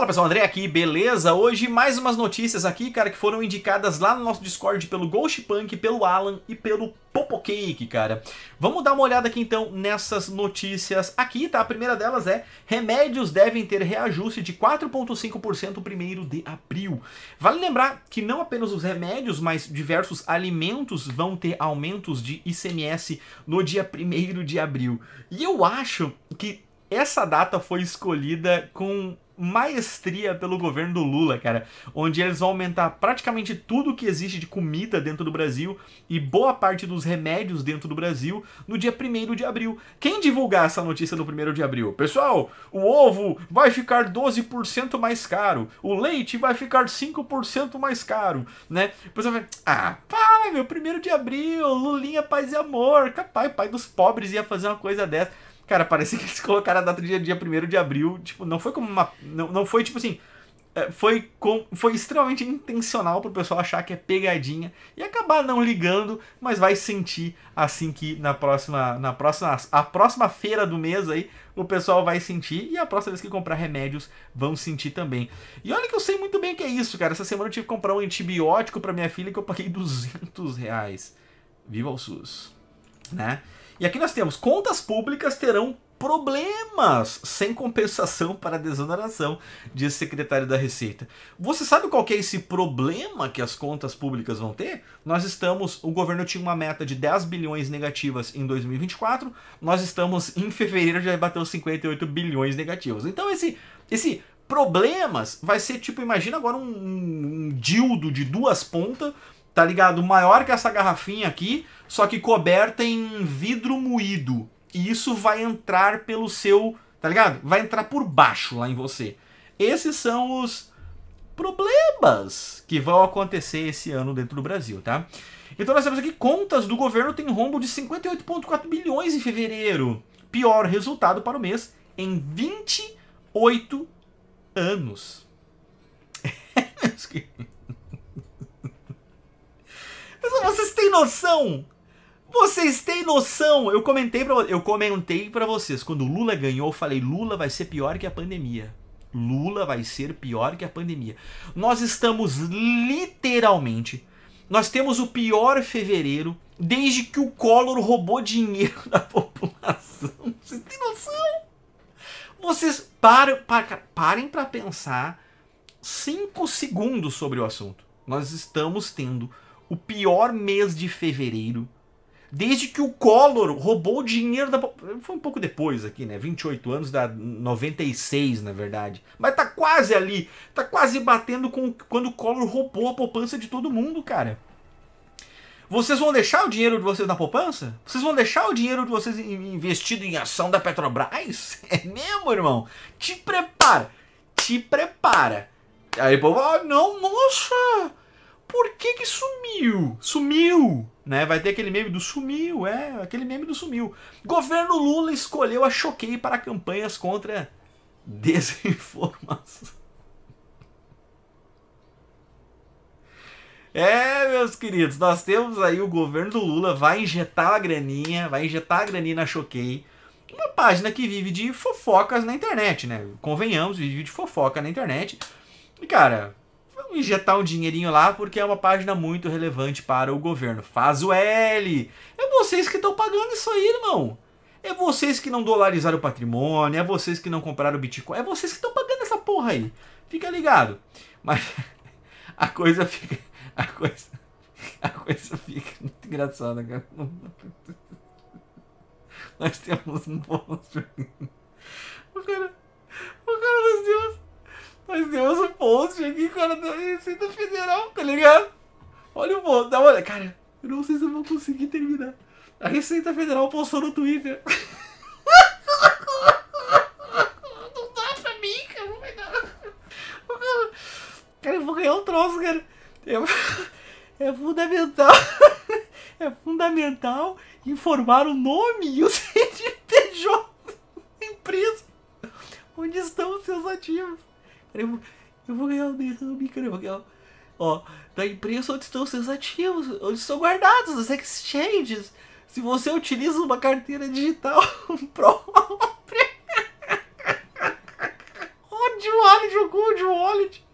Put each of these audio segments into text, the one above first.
Fala pessoal, André aqui, beleza? Hoje mais umas notícias aqui, cara, que foram indicadas lá no nosso Discord pelo Ghost Punk, pelo Alan e pelo Popocake, cara. Vamos dar uma olhada aqui então nessas notícias aqui, tá? A primeira delas é remédios devem ter reajuste de 4,5% primeiro de abril. Vale lembrar que não apenas os remédios, mas diversos alimentos vão ter aumentos de ICMS no dia primeiro de abril. E eu acho que essa data foi escolhida com maestria pelo governo do Lula, cara, onde eles vão aumentar praticamente tudo que existe de comida dentro do Brasil e boa parte dos remédios dentro do Brasil no dia 1 de abril. Quem divulgar essa notícia no 1 de abril? Pessoal, o ovo vai ficar 12% mais caro, o leite vai ficar 5% mais caro, né? pessoal vai, ah, pai, meu, 1 de abril, Lulinha, paz e amor, capaz, pai dos pobres ia fazer uma coisa dessa. Cara, parece que eles colocaram a data de dia 1 de abril. Tipo, não foi como uma. Não, não foi tipo assim. É, foi, com, foi extremamente intencional pro pessoal achar que é pegadinha e acabar não ligando, mas vai sentir assim que na próxima. Na próxima. A próxima feira do mês aí, o pessoal vai sentir e a próxima vez que comprar remédios vão sentir também. E olha que eu sei muito bem o que é isso, cara. Essa semana eu tive que comprar um antibiótico para minha filha que eu paguei 200 reais. Viva o SUS! Né? E aqui nós temos contas públicas terão problemas sem compensação para desoneração, diz o secretário da Receita. Você sabe qual é esse problema que as contas públicas vão ter? Nós estamos, o governo tinha uma meta de 10 bilhões negativas em 2024, nós estamos em fevereiro já bateu 58 bilhões negativos. Então esse esse problemas vai ser tipo, imagina agora um, um dildo de duas pontas tá ligado? Maior que essa garrafinha aqui, só que coberta em vidro moído. E isso vai entrar pelo seu, tá ligado? Vai entrar por baixo lá em você. Esses são os problemas que vão acontecer esse ano dentro do Brasil, tá? Então nós temos aqui contas do governo tem rombo de 58,4 bilhões em fevereiro. Pior resultado para o mês em 28 anos. Vocês têm noção? Vocês têm noção? Eu comentei para eu comentei para vocês quando Lula ganhou, eu falei Lula vai ser pior que a pandemia. Lula vai ser pior que a pandemia. Nós estamos literalmente nós temos o pior fevereiro desde que o Collor roubou dinheiro da população. Vocês têm noção? Vocês param, para parem para pensar cinco segundos sobre o assunto. Nós estamos tendo o pior mês de fevereiro desde que o Collor roubou o dinheiro da. Foi um pouco depois aqui, né? 28 anos, da 96, na verdade. Mas tá quase ali. Tá quase batendo com quando o Collor roubou a poupança de todo mundo, cara. Vocês vão deixar o dinheiro de vocês na poupança? Vocês vão deixar o dinheiro de vocês investido em ação da Petrobras? É mesmo, irmão? Te prepara. Te prepara. Aí o povo, fala, ah, não, nossa! por que que sumiu? Sumiu, né? Vai ter aquele meme do sumiu, é, aquele meme do sumiu. Governo Lula escolheu a Choquei para campanhas contra desinformação. É, meus queridos, nós temos aí o governo do Lula vai injetar a graninha, vai injetar a graninha na Choquei. Uma página que vive de fofocas na internet, né? Convenhamos, vive de fofoca na internet. E, cara, injetar um dinheirinho lá porque é uma página muito relevante para o governo. Faz o L! É vocês que estão pagando isso aí, irmão. É vocês que não dolarizaram o patrimônio, é vocês que não compraram o Bitcoin, é vocês que estão pagando essa porra aí. Fica ligado. Mas a coisa fica. A coisa. A coisa fica muito engraçada, cara. Nós temos um monstro. Deus, o post aqui, cara, da Receita Federal, tá ligado? Olha o post, dá uma olhada. Cara, eu não sei se eu vou conseguir terminar. A Receita Federal postou no Twitter. não dá pra mim, cara, não vai dar. Cara, eu vou ganhar um troço, cara. É, é fundamental. É fundamental informar o nome e os Cara, eu, vou, eu vou ganhar o derrame, cara, eu vou ganhar. Ó, da imprensa onde estão seus ativos, onde estão guardados, as exchanges. Se você utiliza uma carteira digital própria. onde o wallet, o Gold Wallet.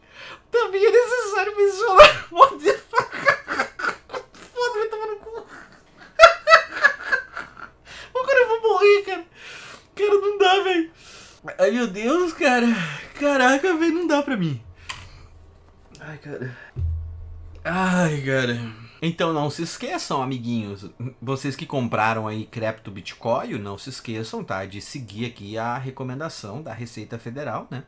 Também é necessário mencionar o modelo. Foda-me tomando cu. Agora eu vou morrer, cara. Cara, não dá, velho. Ai, meu Deus, cara. Caraca, velho, não dá pra mim. Ai, cara. Ai, cara. Então não se esqueçam, amiguinhos. Vocês que compraram aí cripto Bitcoin, não se esqueçam, tá? De seguir aqui a recomendação da Receita Federal, né?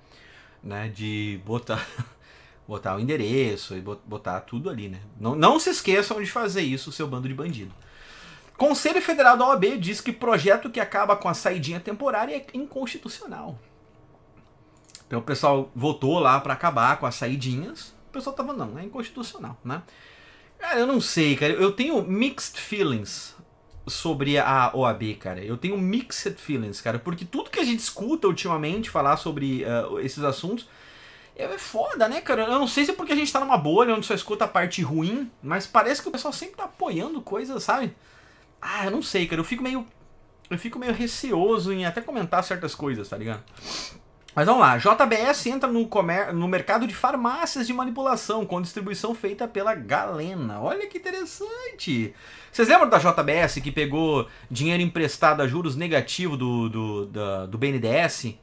né de botar botar o endereço e botar tudo ali, né? Não, não se esqueçam de fazer isso, seu bando de bandido. Conselho Federal da OAB diz que projeto que acaba com a saidinha temporária é inconstitucional. Então o pessoal votou lá para acabar com as saidinhas. O pessoal tava, não, é inconstitucional, né? Cara, eu não sei, cara. Eu tenho mixed feelings sobre a OAB, cara. Eu tenho mixed feelings, cara. Porque tudo que a gente escuta ultimamente falar sobre uh, esses assuntos é, é foda, né, cara? Eu não sei se é porque a gente tá numa bolha onde só escuta a parte ruim, mas parece que o pessoal sempre tá apoiando coisas, sabe? Ah, eu não sei, cara. Eu fico meio. Eu fico meio receoso em até comentar certas coisas, tá ligado? Mas vamos lá, JBS entra no, comer... no mercado de farmácias de manipulação com distribuição feita pela Galena. Olha que interessante! Vocês lembram da JBS que pegou dinheiro emprestado a juros negativo do, do, do BNDES?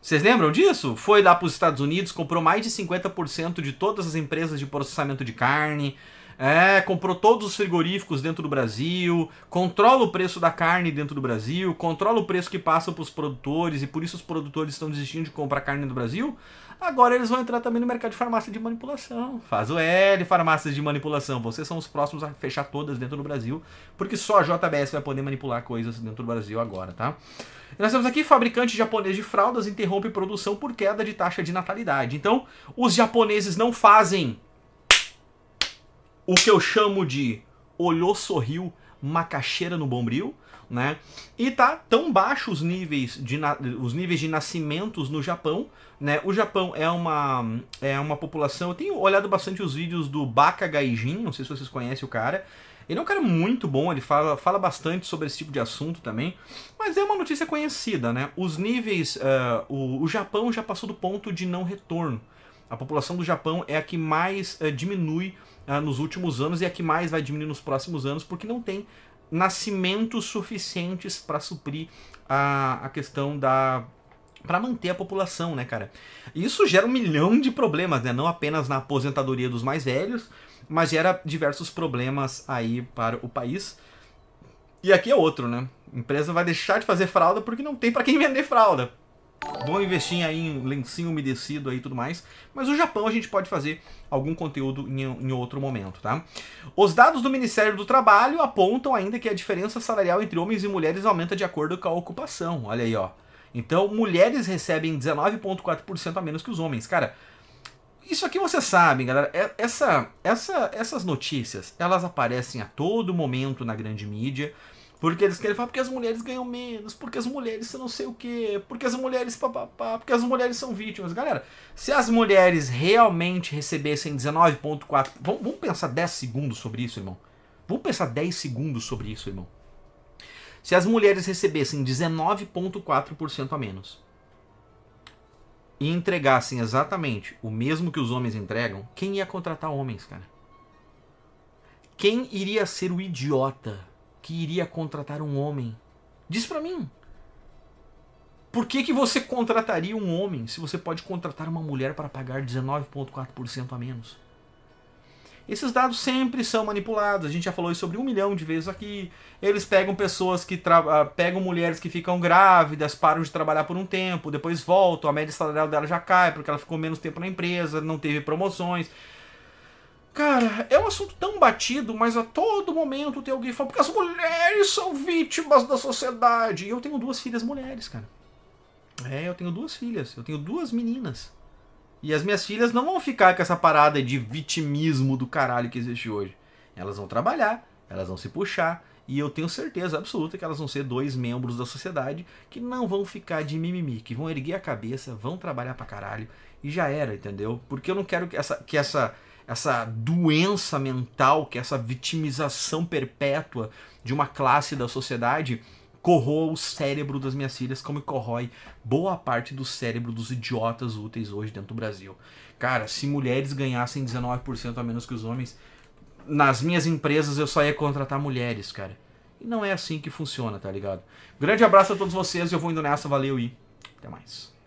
Vocês lembram disso? Foi lá para os Estados Unidos, comprou mais de 50% de todas as empresas de processamento de carne, é, comprou todos os frigoríficos dentro do Brasil, controla o preço da carne dentro do Brasil, controla o preço que passa para os produtores e por isso os produtores estão desistindo de comprar carne no Brasil. Agora eles vão entrar também no mercado de farmácia de manipulação. Faz o L, farmácias de manipulação. Vocês são os próximos a fechar todas dentro do Brasil, porque só a JBS vai poder manipular coisas dentro do Brasil agora, tá? E nós temos aqui fabricante japonês de fraldas interrompe produção por queda de taxa de natalidade. Então, os japoneses não fazem o que eu chamo de olhou, sorriu, macaxeira no bombril, né? E tá tão baixo os níveis de os níveis de nascimentos no Japão, né? O Japão é uma é uma população, eu tenho olhado bastante os vídeos do Baka Gaijin, não sei se vocês conhecem o cara. Ele é um cara muito bom, ele fala, fala bastante sobre esse tipo de assunto também, mas é uma notícia conhecida, né? Os níveis, uh, o, o Japão já passou do ponto de não retorno. A população do Japão é a que mais uh, diminui uh, nos últimos anos e é a que mais vai diminuir nos próximos anos, porque não tem nascimentos suficientes para suprir a, a questão da para manter a população, né, cara? Isso gera um milhão de problemas, né? Não apenas na aposentadoria dos mais velhos, mas gera diversos problemas aí para o país. E aqui é outro, né? A empresa vai deixar de fazer fralda porque não tem para quem vender fralda. Vão investir aí em lencinho umedecido aí e tudo mais. Mas o Japão a gente pode fazer algum conteúdo em, em, outro momento, tá? Os dados do Ministério do Trabalho apontam ainda que a diferença salarial entre homens e mulheres aumenta de acordo com a ocupação. Olha aí, ó. Então, mulheres recebem 19,4% a menos que os homens. Cara, isso aqui vocês sabem, galera. É, essa, essa, essas notícias, elas aparecem a todo momento na grande mídia. Porque eles querem falar porque as mulheres ganham menos, porque as mulheres são não sei o quê, porque as mulheres papapá, porque as mulheres são vítimas. Galera, se as mulheres realmente recebessem 19,4. Vamos, vamos pensar 10 segundos sobre isso, irmão. Vamos pensar 10 segundos sobre isso, irmão. Se as mulheres recebessem 19,4% a menos e entregassem exatamente o mesmo que os homens entregam, quem ia contratar homens, cara? Quem iria ser o idiota? que iria contratar um homem? Diz para mim. Por que, que você contrataria um homem se você pode contratar uma mulher para pagar 19,4% a menos? Esses dados sempre são manipulados. A gente já falou isso sobre um milhão de vezes aqui. Eles pegam pessoas que ah, pegam mulheres que ficam grávidas, param de trabalhar por um tempo, depois voltam, a média salarial dela já cai porque ela ficou menos tempo na empresa, não teve promoções. Cara, é um assunto tão batido, mas a todo momento tem alguém falando, porque as mulheres são vítimas da sociedade. E eu tenho duas filhas mulheres, cara. É, eu tenho duas filhas, eu tenho duas meninas. E as minhas filhas não vão ficar com essa parada de vitimismo do caralho que existe hoje. Elas vão trabalhar, elas vão se puxar, e eu tenho certeza absoluta que elas vão ser dois membros da sociedade que não vão ficar de mimimi, que vão erguer a cabeça, vão trabalhar pra caralho e já era, entendeu? Porque eu não quero que essa, que essa essa doença mental, que é essa vitimização perpétua de uma classe da sociedade, corroa o cérebro das minhas filhas como corrói boa parte do cérebro dos idiotas úteis hoje dentro do Brasil. Cara, se mulheres ganhassem 19% a menos que os homens, nas minhas empresas eu só ia contratar mulheres, cara. E não é assim que funciona, tá ligado? Grande abraço a todos vocês, eu vou indo nessa, valeu e até mais.